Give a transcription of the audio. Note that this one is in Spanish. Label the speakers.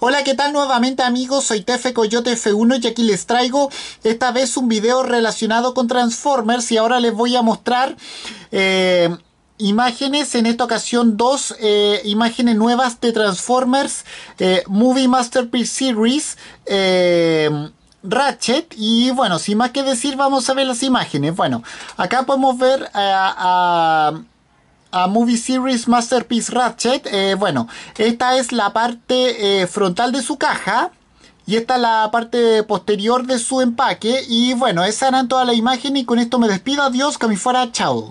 Speaker 1: Hola, ¿qué tal nuevamente amigos? Soy Tefe Coyote F1 y aquí les traigo esta vez un video relacionado con Transformers y ahora les voy a mostrar eh, imágenes, en esta ocasión dos eh, imágenes nuevas de Transformers eh, Movie Masterpiece Series Ratchet y bueno, sin más que decir vamos a ver las imágenes. Bueno, acá podemos ver a a Movie Series Masterpiece Ratchet. Eh, bueno, esta es la parte eh, frontal de su caja. Y esta es la parte posterior de su empaque. Y bueno, esa era toda la imagen Y con esto me despido. Adiós, que me fuera. Chao.